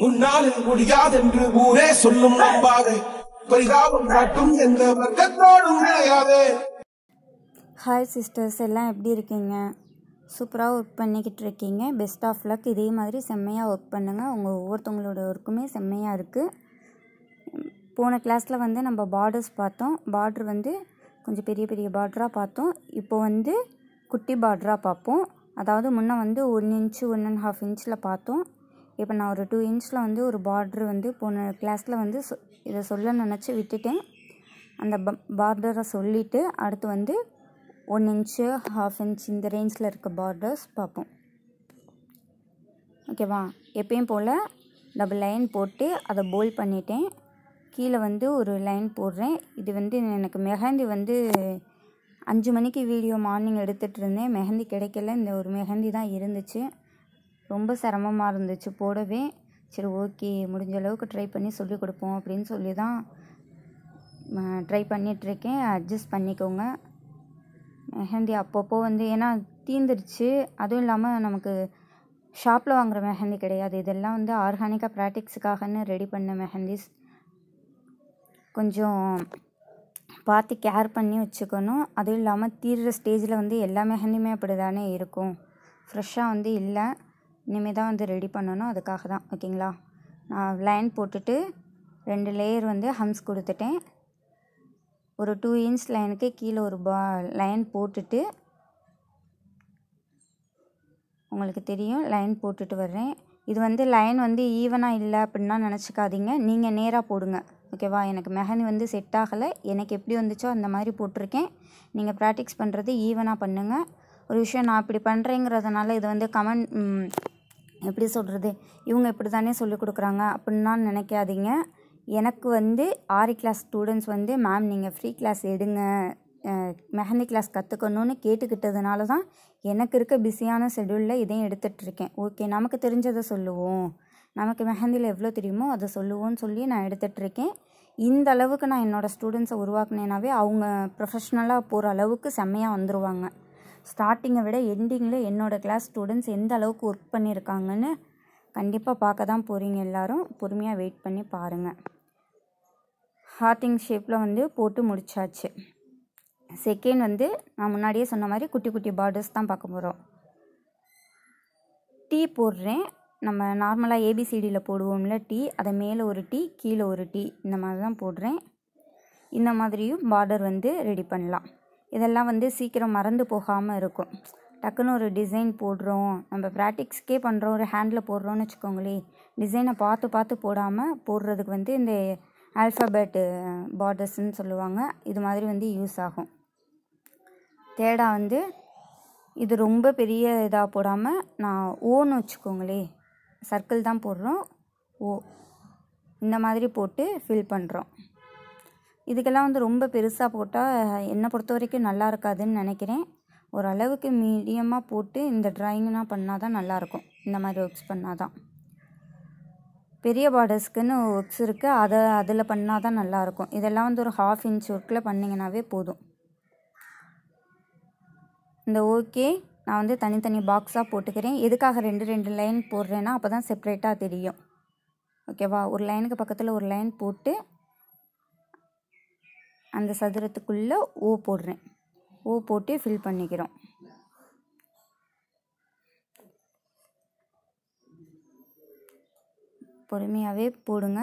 முன்னாலும் முடியாதென்று ஊரே சொல்லும் நம்பாதே பரிதாபம் காட்டும் எந்த வர்க்கத்தோடும் கிடையாது ஹாய் சிஸ்டர்ஸ் எல்லாம் எப்படி இருக்கீங்க சூப்பராக ஒர்க் பண்ணிக்கிட்டு இருக்கீங்க பெஸ்ட் ஆஃப் லக் இதே மாதிரி செம்மையாக ஒர்க் பண்ணுங்கள் உங்கள் ஒவ்வொருத்தவங்களோட ஒர்க்குமே செம்மையாக இருக்குது போன கிளாஸில் வந்து நம்ம பார்டர்ஸ் பார்த்தோம் பார்டர் வந்து கொஞ்சம் பெரிய பெரிய பார்டராக பார்த்தோம் இப்போ வந்து குட்டி பார்டராக பார்ப்போம் அதாவது முன்னே வந்து one inch one and half இன்ச்சில் பார்த்தோம் இப்போ நான் ஒரு டூ இன்ச்சில் வந்து ஒரு பார்ட்ரு வந்து போன கிளாஸில் வந்து சொ இதை சொல்ல நினச்சி விட்டுட்டேன் அந்த பார்டரை சொல்லிவிட்டு அடுத்து வந்து ஒன் இன்ச்சு ஹாஃப் இன்ச் இந்த ரேஞ்சில் இருக்க பார்டர்ஸ் பார்ப்போம் ஓகேவா எப்பயும் போல் டபுள் லைன் போட்டு அதை போல் பண்ணிட்டேன் கீழே வந்து ஒரு லைன் போடுறேன் இது வந்து எனக்கு மெஹந்தி வந்து அஞ்சு மணிக்கு வீடியோ மார்னிங் எடுத்துகிட்டு இருந்தேன் மெஹந்தி கிடைக்கல இந்த ஒரு மெஹந்தி தான் இருந்துச்சு ரொம்ப சிரமமாக இருந்துச்சு போடவே சரி ஓகே முடிஞ்ச அளவுக்கு ட்ரை பண்ணி சொல்லிக் கொடுப்போம் அப்படின்னு சொல்லி தான் ட்ரை பண்ணிகிட்ருக்கேன் அட்ஜஸ்ட் பண்ணிக்கோங்க மெஹந்தி அப்பப்போ வந்து ஏன்னா தீந்துருச்சு அதுவும் இல்லாமல் நமக்கு ஷாப்பில் வாங்குகிற மெஹந்தி கிடையாது இதெல்லாம் வந்து ஆர்கானிக்காக ப்ராக்டிக்ஸுக்காகன்னு ரெடி பண்ண மெஹந்திஸ் கொஞ்சம் பார்த்து கேர் பண்ணி வச்சுக்கணும் அதுவும் இல்லாமல் தீர்ற ஸ்டேஜில் வந்து எல்லா மெஹந்தியுமே அப்படி தானே இருக்கும் ஃப்ரெஷ்ஷாக வந்து இல்லை இனிமேல் தான் வந்து ரெடி பண்ணணும் அதுக்காக தான் ஓகேங்களா நான் லைன் போட்டுட்டு ரெண்டு லேயர் வந்து ஹம்ஸ் கொடுத்துட்டேன் ஒரு டூ இன்ச் லைனுக்கு கீழே ஒரு பா லைன் போட்டுட்டு உங்களுக்கு தெரியும் லைன் போட்டுட்டு வர்றேன் இது வந்து லைன் வந்து ஈவனாக இல்லை அப்படின்னா நினச்சிக்காதீங்க நீங்கள் நேராக போடுங்க ஓகேவா எனக்கு மெஹந்தி வந்து செட் ஆகலை எனக்கு எப்படி வந்துச்சோ அந்த மாதிரி போட்டிருக்கேன் நீங்கள் ப்ராக்டிக்ஸ் பண்ணுறது ஈவனாக பண்ணுங்கள் ஒரு விஷயம் நான் இப்படி பண்ணுறேங்கிறதுனால இது வந்து கமெண்ட் எப்படி சொல்கிறது இவங்க இப்படி தானே சொல்லிக் கொடுக்குறாங்க அப்படின்னா நினைக்காதீங்க எனக்கு வந்து ஆறு கிளாஸ் ஸ்டூடெண்ட்ஸ் வந்து மேம் நீங்கள் ஃப்ரீ கிளாஸ் எடுங்க மெஹந்தி கிளாஸ் கற்றுக்கணும்னு கேட்டுக்கிட்டதுனால தான் எனக்கு இருக்க பிஸியான ஷெடியூலில் இதையும் எடுத்துகிட்ருக்கேன் ஓகே நமக்கு தெரிஞ்சதை சொல்லுவோம் நமக்கு மெஹந்தியில் எவ்வளோ தெரியுமோ அதை சொல்லுவோம்னு சொல்லி நான் எடுத்துகிட்ருக்கேன் இந்த அளவுக்கு நான் என்னோடய ஸ்டூடெண்ட்ஸை உருவாக்குனேனாவே அவங்க ப்ரொஃபஷ்னலாக போகிற அளவுக்கு செம்மையாக வந்துடுவாங்க ஸ்டார்டிங்கை விட எண்டிங்கில் என்னோடய கிளாஸ் ஸ்டூடெண்ட்ஸ் எந்த அளவுக்கு ஒர்க் பண்ணியிருக்காங்கன்னு கண்டிப்பாக பார்க்க தான் போகிறீங்க எல்லோரும் பொறுமையாக வெயிட் பண்ணி பாருங்கள் ஹார்ட்டிங் ஷேப்பில் வந்து போட்டு முடிச்சாச்சு செகண்ட் வந்து நான் முன்னாடியே சொன்ன மாதிரி குட்டி குட்டி பார்டர்ஸ் தான் பார்க்க போகிறோம் டீ போடுறேன் நம்ம நார்மலாக ஏபிசிடியில் போடுவோம்ல டீ அதை மேலே ஒரு டீ கீழே ஒரு டீ இந்த மாதிரி தான் போடுறேன் இந்த மாதிரியும் பார்டர் வந்து ரெடி பண்ணலாம் இதெல்லாம் வந்து சீக்கிரம் மறந்து போகாமல் இருக்கும் டக்குன்னு ஒரு டிசைன் போடுறோம் நம்ம ப்ராக்டிக்ஸ்க்கே பண்ணுறோம் ஒரு ஹேண்டில் போடுறோம்னு வச்சுக்கோங்களேன் டிசைனை பார்த்து பார்த்து போடாமல் போடுறதுக்கு வந்து இந்த ஆல்ஃபபேட்டு பார்டர்ஸ்ன்னு சொல்லுவாங்க இது மாதிரி வந்து யூஸ் ஆகும் தேடா வந்து இது ரொம்ப பெரிய இதாக போடாமல் நான் ஓன்னு வச்சுக்கோங்களே சர்க்கிள் தான் போடுறோம் ஓ இந்த மாதிரி போட்டு ஃபில் பண்ணுறோம் இதுக்கெல்லாம் வந்து ரொம்ப பெருசாக போட்டால் என்னை பொறுத்த வரைக்கும் நல்லா இருக்காதுன்னு நினைக்கிறேன் ஓரளவுக்கு மீடியமாக போட்டு இந்த ட்ராயிங்லாம் பண்ணால் தான் நல்லாயிருக்கும் இந்த மாதிரி ஒர்க்ஸ் பண்ணால் தான் பெரிய பார்டர்ஸ்க்குன்னு ஒர்க்ஸ் இருக்குது அதை அதில் பண்ணால் தான் நல்லாயிருக்கும் இதெல்லாம் வந்து ஒரு ஹாஃப் இன்ச் ஒர்க்கில் பண்ணிங்கனாவே போதும் இந்த ஓகே நான் வந்து தனித்தனி பாக்ஸாக போட்டுக்கிறேன் எதுக்காக ரெண்டு ரெண்டு லைன் போடுறேன்னா அப்போ தான் செப்ரேட்டாக தெரியும் ஓகேவா ஒரு லைனுக்கு பக்கத்தில் ஒரு லைன் போட்டு அந்த சதுரத்துக்குள்ளே ஓ போடுறேன் ஓ போட்டு ஃபில் பண்ணிக்கிறோம் பொறுமையாகவே போடுங்க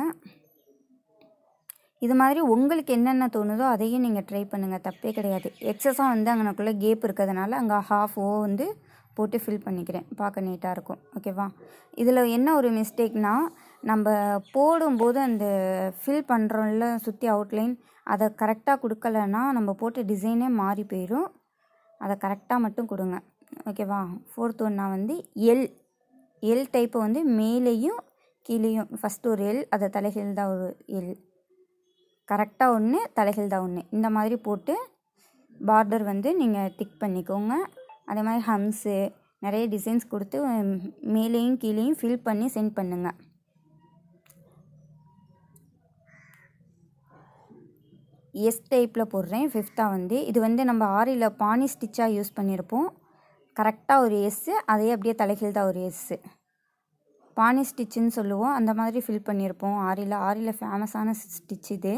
இது மாதிரி உங்களுக்கு என்னென்ன தோணுதோ அதையும் நீங்கள் ட்ரை பண்ணுங்கள் தப்பே கிடையாது எக்ஸஸாக வந்து அங்கனக்குள்ளே கேப் இருக்கிறதுனால அங்கே ஹாஃப் ஓ வந்து போட்டு ஃபில் பண்ணிக்கிறேன் பார்க்க நீட்டாக இருக்கும் ஓகேவா இதில் என்ன ஒரு மிஸ்டேக்னால் நம்ம போடும்போது அந்த ஃபில் பண்ணுறோம்ல சுற்றி அவுட்லைன் அதை கரெக்டாக கொடுக்கலன்னா நம்ம போட்ட டிசைனே மாறி போயிடும் அதை கரெக்டாக மட்டும் கொடுங்க ஓகேவா ஃபோர்த் ஒன்னாக வந்து எல் எல் டைப்பை வந்து மேலேயும் கீழேயும் ஃபஸ்ட்டு ஒரு எல் அதை தான் ஒரு எல் கரெக்டாக ஒன்று தான் ஒன்று இந்த மாதிரி போட்டு பார்டர் வந்து நீங்கள் டிக் பண்ணிக்கோங்க அதே மாதிரி ஹம்ஸு நிறைய டிசைன்ஸ் கொடுத்து மேலேயும் கீழேயும் ஃபில் பண்ணி சென்ட் பண்ணுங்கள் எஸ் டைப்பில் போடுறேன் ஃபிஃப்த்தாக வந்து இது வந்து நம்ம ஆரியில் பானி ஸ்டிச்சாக யூஸ் பண்ணியிருப்போம் கரெக்டாக ஒரு எஸ்ஸு அதே அப்படியே தலைகீழ் தான் ஒரு எஸ்ஸு பானி ஸ்டிச்சுன்னு சொல்லுவோம் அந்த மாதிரி ஃபில் பண்ணியிருப்போம் ஆரியில் ஆரியில் ஃபேமஸான ஸ்டிச் இது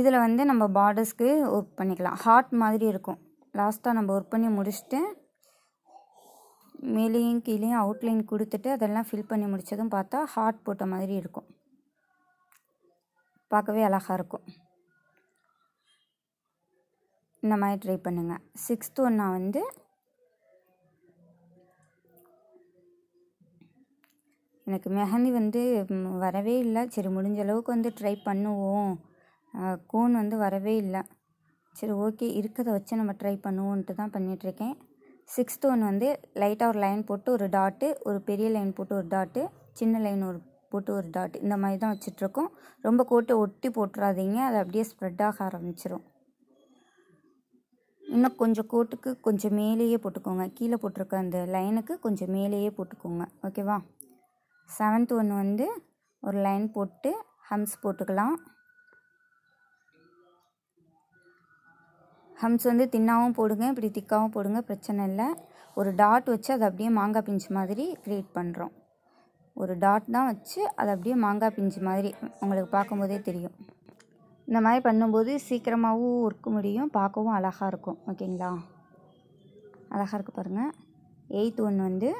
இதில் வந்து நம்ம பார்டர்ஸ்க்கு ஒர்க் பண்ணிக்கலாம் ஹார்ட் மாதிரி இருக்கும் லாஸ்ட்டாக நம்ம ஒர்க் பண்ணி முடிச்சுட்டு மேலேயும் கீழேயும் அவுட்லைன் கொடுத்துட்டு அதெல்லாம் ஃபில் பண்ணி முடித்ததும் பார்த்தா ஹார்ட் போட்ட மாதிரி இருக்கும் பார்க்கவே அழகாக இருக்கும் இந்த மாதிரி ட்ரை பண்ணுங்கள் சிக்ஸ்த்து ஒன்னாக வந்து எனக்கு மெஹந்தி வந்து வரவே இல்லை சரி முடிஞ்ச அளவுக்கு வந்து ட்ரை பண்ணுவோம் கோன் வந்து வரவே இல்லை சரி ஓகே இருக்கிறத வச்சு நம்ம ட்ரை பண்ணுவோன்ட்டு தான் பண்ணிகிட்ருக்கேன் சிக்ஸ்த்து ஒன்று வந்து லைட்டாக ஒரு லைன் போட்டு ஒரு டாட்டு ஒரு பெரிய லைன் போட்டு ஒரு டாட்டு சின்ன லைன் ஒரு போட்டு ஒரு டாட் இந்த மாதிரி தான் வச்சுட்ருக்கோம் ரொம்ப கோட்டை ஒட்டி போட்டுறாதீங்க அது அப்படியே ஸ்ப்ரெட் ஆக ஆரம்பிச்சிடும் இன்னும் கொஞ்சம் கோட்டுக்கு கொஞ்சம் மேலேயே போட்டுக்கோங்க கீழே போட்டிருக்க அந்த லைனுக்கு கொஞ்சம் மேலேயே போட்டுக்கோங்க ஓகேவா செவன்த் ஒன்று வந்து ஒரு லைன் போட்டு ஹம்ஸ் போட்டுக்கலாம் ஹம்ஸ் வந்து தின்னாகவும் போடுங்க இப்படி திக்காகவும் போடுங்க பிரச்சனை இல்லை ஒரு டாட் வச்சு அதை அப்படியே மாங்காய் பிஞ்சு மாதிரி க்ரியேட் பண்ணுறோம் ஒரு டாட் தான் வச்சு அதை அப்படியே மாங்காய் பிஞ்சு மாதிரி உங்களுக்கு பார்க்கும்போதே தெரியும் இந்த மாதிரி பண்ணும்போது சீக்கிரமாகவும் ஒர்க்கு முடியும் பார்க்கவும் அழகாக இருக்கும் ஓகேங்களா அழகாக இருக்க பாருங்கள் எயித் ஒன்று வந்து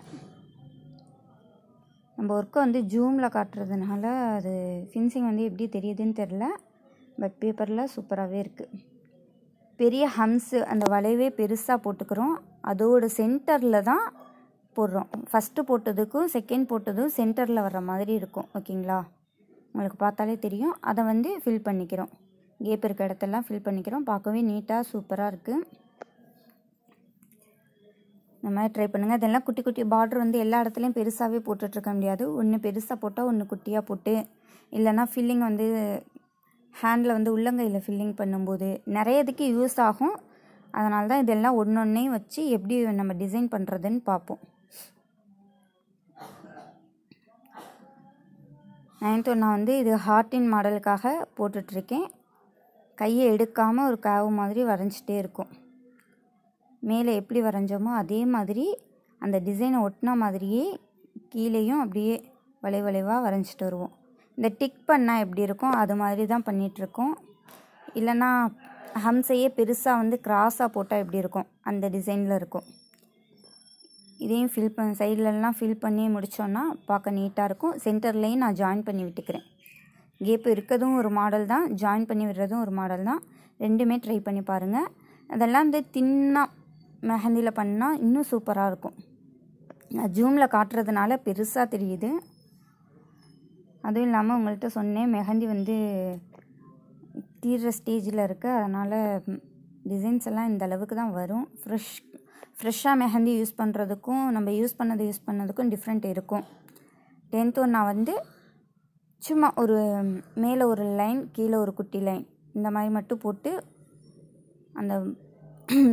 நம்ம ஒர்க்கை வந்து ஜூமில் காட்டுறதுனால அது ஃபின்சிங் வந்து எப்படி தெரியுதுன்னு தெரில பட் பேப்பரில் சூப்பராகவே இருக்குது பெரிய ஹம்ஸு அந்த வளைவே பெருசாக போட்டுக்கிறோம் அதோட சென்டரில் தான் போடுறோம் ஃபஸ்ட்டு போட்டதுக்கும் செகண்ட் போட்டதும் சென்டரில் வர்ற மாதிரி இருக்கும் ஓகேங்களா உங்களுக்கு பார்த்தாலே தெரியும் அதை வந்து ஃபில் பண்ணிக்கிறோம் கேப் இருக்க இடத்தெல்லாம் ஃபில் பண்ணிக்கிறோம் பார்க்கவே நீட்டாக சூப்பராக இருக்குது இந்த மாதிரி ட்ரை பண்ணுங்கள் இதெல்லாம் குட்டி குட்டி பார்டர் வந்து எல்லா இடத்துலையும் பெருசாகவே போட்டுட்ருக்க முடியாது ஒன்று பெருசாக போட்டால் ஒன்று குட்டியாக போட்டு இல்லைனா ஃபில்லிங் வந்து ஹேண்டில் வந்து உள்ளங்கையில் ஃபில்லிங் பண்ணும்போது நிறைய இதுக்கு யூஸ் ஆகும் அதனால தான் இதெல்லாம் ஒன்று ஒன்றையும் வச்சு எப்படி நம்ம டிசைன் பண்ணுறதுன்னு பார்ப்போம் நைன்த் நான் வந்து இது ஹார்ட்டின் மாடலுக்காக போட்டுட்ருக்கேன் கையை எடுக்காமல் ஒரு காவு மாதிரி வரைஞ்சிட்டே இருக்கும் மேலே எப்படி வரைஞ்சோமோ அதே மாதிரி அந்த டிசைனை ஒட்டின மாதிரியே கீழேயும் அப்படியே வளை வளைவாக வரைஞ்சிட்டு வருவோம் இந்த டிக் பண்ணால் எப்படி இருக்கும் அது மாதிரி தான் பண்ணிகிட்ருக்கோம் இல்லைன்னா ஹம்சையே பெருசாக வந்து கிராஸாக போட்டால் எப்படி இருக்கும் அந்த டிசைனில் இருக்கும் இதையும் ஃபில் பண்ண சைட்லலாம் ஃபில் பண்ணி முடித்தோன்னா பார்க்க நீட்டாக இருக்கும் சென்டர்லேயும் நான் ஜாயின் பண்ணி விட்டுக்கிறேன் கேப்பு இருக்கிறதும் ஒரு மாடல் தான் ஜாயின் பண்ணி விடுறதும் ஒரு மாடல் தான் ரெண்டுமே ட்ரை பண்ணி பாருங்கள் அதெல்லாம் வந்து தின்னாக மெஹந்தியில் பண்ணால் இன்னும் சூப்பராக இருக்கும் நான் ஜூமில் காட்டுறதுனால பெருசாக தெரியுது அதுவும் இல்லாமல் உங்கள்கிட்ட சொன்னேன் மெஹந்தி வந்து தீர்ற ஸ்டேஜில் இருக்குது அதனால் டிசைன்ஸ் எல்லாம் இந்த அளவுக்கு தான் வரும் ஃப்ரெஷ் ஃப்ரெஷ்ஷாக மெஹந்தி யூஸ் பண்ணுறதுக்கும் நம்ம யூஸ் பண்ணதை யூஸ் பண்ணதுக்கும் டிஃப்ரெண்ட் இருக்கும் டென்த் நான் வந்து சும்மா ஒரு மேலே ஒரு லைன் கீழே ஒரு குட்டி லைன் இந்த மாதிரி மட்டும் போட்டு அந்த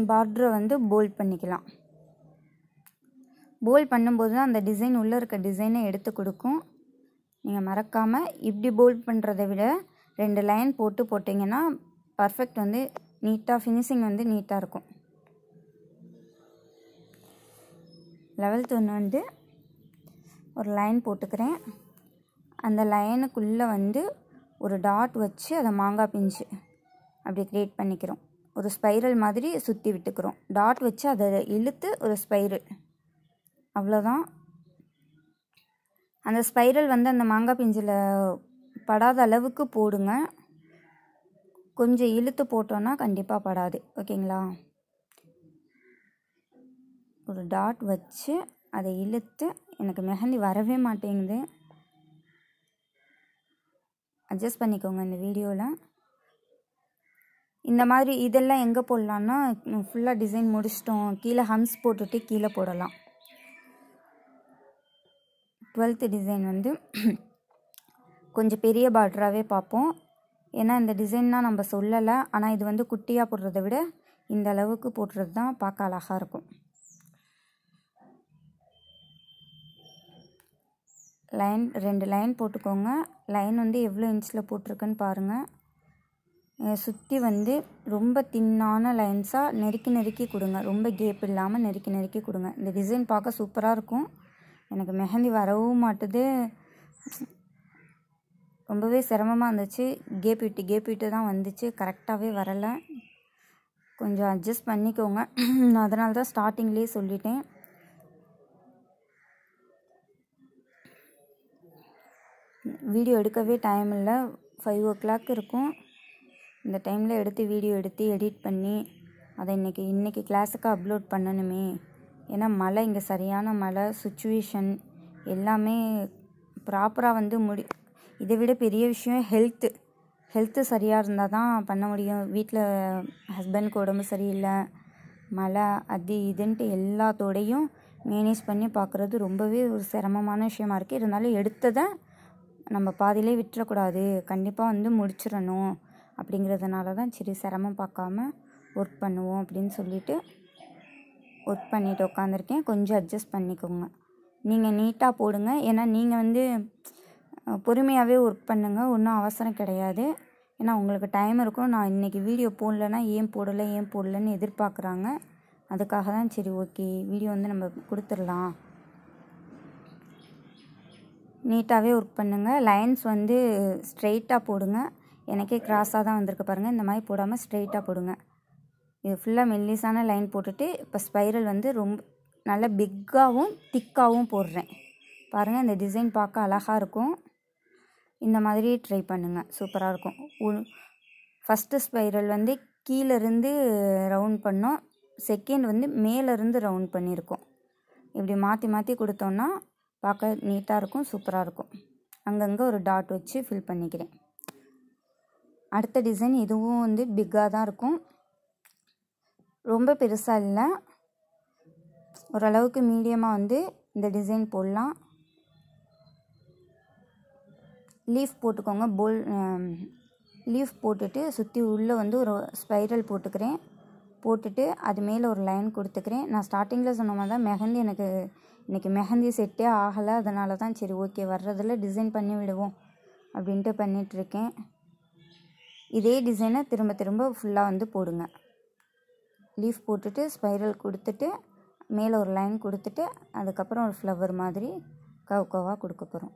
பார்டரை வந்து போல்ட் பண்ணிக்கலாம் போல்ட் பண்ணும்போது தான் அந்த டிசைன் உள்ளே இருக்க டிசைனை எடுத்து கொடுக்கும் நீங்கள் மறக்காமல் இப்படி போல்ட் பண்ணுறதை விட ரெண்டு லைன் போட்டு போட்டிங்கன்னா பர்ஃபெக்ட் வந்து நீட்டாக ஃபினிஷிங் வந்து நீட்டாக இருக்கும் லெவல்த் ஒன்று வந்து ஒரு லைன் போட்டுக்கிறேன் அந்த லைனுக்குள்ளே வந்து ஒரு டாட் வச்சு அதை மாங்காய் பிஞ்சு அப்படி க்ரியேட் பண்ணிக்கிறோம் ஒரு ஸ்பைரல் மாதிரி சுற்றி விட்டுக்கிறோம் டாட் வச்சு அதை இழுத்து ஒரு ஸ்பைரல் அவ்வளோதான் அந்த ஸ்பைரல் வந்து அந்த மாங்காய் பிஞ்சில் படாத அளவுக்கு போடுங்க கொஞ்சம் இழுத்து போட்டோன்னா கண்டிப்பாக படாது ஓகேங்களா ஒரு டாட் வச்சு அதை இழுத்து எனக்கு மெஹந்தி வரவே மாட்டேங்குது அட்ஜஸ்ட் பண்ணிக்கோங்க இந்த வீடியோவில் இந்த மாதிரி இதெல்லாம் எங்கே போடலான்னா ஃபுல்லாக டிசைன் முடிச்சிட்டோம் கீழே ஹம்ஸ் போட்டுட்டு கீழே போடலாம் டுவெல்த்து டிசைன் வந்து கொஞ்சம் பெரிய பார்டராகவே பார்ப்போம் ஏன்னா இந்த டிசைன்லாம் நம்ம சொல்லலை ஆனால் இது வந்து குட்டியாக போடுறத விட இந்த அளவுக்கு போடுறது தான் பார்க்க அழகாக இருக்கும் லைன் ரெண்டு லைன் போட்டுக்கோங்க லைன் வந்து எவ்வளோ இன்ச்சில் போட்டிருக்குன்னு பாருங்கள் சுற்றி வந்து ரொம்ப தின்னான லைன்ஸாக நெருக்கி நெருக்கி கொடுங்க ரொம்ப கேப் இல்லாமல் நெருக்கி நெருக்கி கொடுங்க இந்த டிசைன் பார்க்க சூப்பராக இருக்கும் எனக்கு மெஹந்தி வரவும் மாட்டுது ரொம்பவே சிரமமாக இருந்துச்சு கேப் விட்டு கேப் விட்டு தான் வந்துச்சு கரெக்டாகவே வரலை கொஞ்சம் அட்ஜஸ்ட் பண்ணிக்கோங்க அதனால தான் ஸ்டார்டிங்லேயே சொல்லிட்டேன் வீடியோ எடுக்கவே டைம் இல்லை ஃபைவ் ஓ கிளாக் இருக்கும் இந்த டைமில் எடுத்து வீடியோ எடுத்து எடிட் பண்ணி அதை இன்றைக்கி இன்றைக்கி கிளாஸுக்கு அப்லோட் பண்ணணுமே ஏன்னா மழை இங்கே சரியான மழை சுச்சுவேஷன் எல்லாமே ப்ராப்பராக வந்து முடி இதை விட பெரிய விஷயம் ஹெல்த்து ஹெல்த்து சரியாக இருந்தால் தான் பண்ண முடியும் வீட்டில் ஹஸ்பண்ட்க்கு உடம்பு சரியில்லை மழை அது இதுன்ட்டு எல்லாத்தோடையும் மேனேஜ் பண்ணி பார்க்குறது ரொம்பவே ஒரு சிரமமான விஷயமா இருக்குது இருந்தாலும் எடுத்ததை நம்ம பாதியிலே விட்டுறக்கூடாது கண்டிப்பாக வந்து முடிச்சிடணும் அப்படிங்கிறதுனால தான் சரி சிரமம் பார்க்காம ஒர்க் பண்ணுவோம் அப்படின்னு சொல்லிவிட்டு ஒர்க் பண்ணிட்டு உட்காந்துருக்கேன் கொஞ்சம் அட்ஜஸ்ட் பண்ணிக்கோங்க நீங்கள் நீட்டாக போடுங்க ஏன்னா நீங்கள் வந்து பொறுமையாகவே ஒர்க் பண்ணுங்கள் ஒன்றும் அவசரம் கிடையாது ஏன்னா உங்களுக்கு டைம் இருக்கும் நான் இன்றைக்கி வீடியோ போடலன்னா ஏன் போடலை ஏன் போடலன்னு எதிர்பார்க்குறாங்க அதுக்காக தான் சரி ஓகே வீடியோ வந்து நம்ம கொடுத்துடலாம் நீட்டாகவே ஒர்க் பண்ணுங்கள் லைன்ஸ் வந்து ஸ்ட்ரெயிட்டாக போடுங்க எனக்கே க்ராஸாக தான் வந்திருக்கு பாருங்கள் இந்த மாதிரி போடாமல் ஸ்ட்ரெயிட்டாக போடுங்க இது ஃபுல்லாக மெல்லிஸான லைன் போட்டுட்டு இப்போ ஸ்பைரல் வந்து ரொம்ப நல்லா பிக்காகவும் திக்காகவும் போடுறேன் பாருங்கள் இந்த டிசைன் பார்க்க அழகாக இருக்கும் இந்த மாதிரி ட்ரை பண்ணுங்கள் சூப்பராக இருக்கும் ஃபஸ்ட்டு ஸ்பைரல் வந்து கீழேருந்து ரவுண்ட் பண்ணோம் செகண்ட் வந்து மேலேருந்து ரவுண்ட் பண்ணியிருக்கோம் இப்படி மாற்றி மாற்றி கொடுத்தோன்னா பார்க்க நீட்டாக இருக்கும் சூப்பராக இருக்கும் அங்கங்கே ஒரு டாட் வச்சு ஃபில் பண்ணிக்கிறேன் அடுத்த டிசைன் இதுவும் வந்து பிக்காக தான் இருக்கும் ரொம்ப பெருசாக இல்லை ஓரளவுக்கு மீடியமாக வந்து இந்த டிசைன் போடலாம் லீஃப் போட்டுக்கோங்க போல் லீஃப் போட்டுட்டு சுற்றி உள்ளே வந்து ஒரு ஸ்பைரல் போட்டுக்கிறேன் போட்டுட்டு அது மேலே ஒரு லைன் கொடுத்துக்கிறேன் நான் ஸ்டார்டிங்கில் சொன்ன மாதிரி தான் மெஹந்தி எனக்கு இன்றைக்கி மெஹந்தி செட்டே ஆகலை அதனால தான் சரி ஓகே வர்றதில் டிசைன் பண்ணி விடுவோம் அப்படின்ட்டு பண்ணிகிட்ருக்கேன் இதே டிசைனை திரும்ப திரும்ப ஃபுல்லாக வந்து போடுங்க லீஃப் போட்டுட்டு ஸ்பைரல் கொடுத்துட்டு மேலே ஒரு லைன் கொடுத்துட்டு அதுக்கப்புறம் ஒரு ஃப்ளவர் மாதிரி கவ் கவாக கொடுக்க போகிறோம்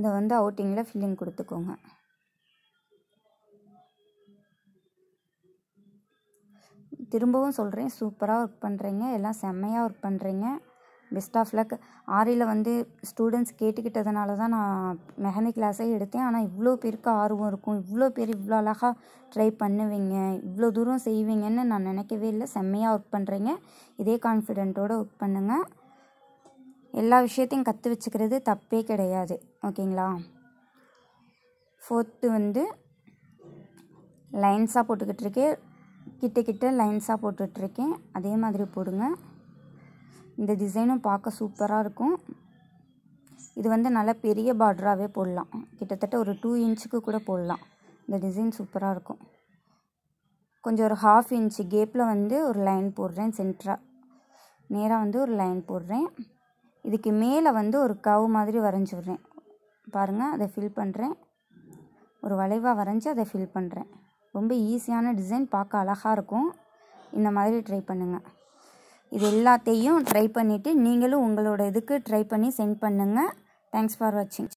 இதை வந்து அவுட்டிங்கில் ஃபில்லிங் கொடுத்துக்கோங்க திரும்பவும் சொல்கிறேன் சூப்பராக ஒர்க் பண்ணுறீங்க எல்லாம் செம்மையாக ஒர்க் பண்ணுறீங்க பெஸ்ட் ஆஃப் லக் ஆரியில் வந்து ஸ்டூடெண்ட்ஸ் கேட்டுக்கிட்டதுனால தான் நான் மெஹனிக் கிளாஸே எடுத்தேன் ஆனால் இவ்வளோ பேருக்கு ஆர்வம் இருக்கும் இவ்வளோ பேர் இவ்வளோ அழகாக ட்ரை பண்ணுவீங்க இவ்வளோ தூரம் செய்வீங்கன்னு நான் நினைக்கவே இல்லை செம்மையாக ஒர்க் பண்ணுறீங்க இதே கான்ஃபிடென்ட்டோடு ஒர்க் பண்ணுங்கள் எல்லா விஷயத்தையும் கற்று வச்சுக்கிறது தப்பே கிடையாது ஓகேங்களா ஃபோர்த்து வந்து லைன்ஸாக போட்டுக்கிட்டு இருக்கேன் கிட்ட கிட்ட லைன்ஸாக போட்டுட்ருக்கேன் அதே மாதிரி போடுங்க இந்த டிசைனும் பார்க்க சூப்பராக இருக்கும் இது வந்து நல்லா பெரிய பார்டராகவே போடலாம் கிட்டத்தட்ட ஒரு டூ இன்ச்சுக்கு கூட போடலாம் இந்த டிசைன் சூப்பராக இருக்கும் கொஞ்சம் ஒரு ஹாஃப் இன்ச்சு கேப்பில் வந்து ஒரு லைன் போடுறேன் சென்டராக நேராக வந்து ஒரு லைன் போடுறேன் இதுக்கு மேலே வந்து ஒரு கவ் மாதிரி வரைஞ்சி விட்றேன் பாருங்கள் அதை ஃபில் பண்ணுறேன் ஒரு வளைவாக வரைஞ்சி அதை ஃபில் பண்ணுறேன் ரொம்ப ஈஸியான டிசைன் பார்க்க அழகாக இருக்கும் இந்த மாதிரி ட்ரை பண்ணுங்கள் இது எல்லாத்தையும் ட்ரை பண்ணிவிட்டு நீங்களும் உங்களோட இதுக்கு ட்ரை பண்ணி சென்ட் பண்ணுங்கள் தேங்க்ஸ் ஃபார் வாட்சிங்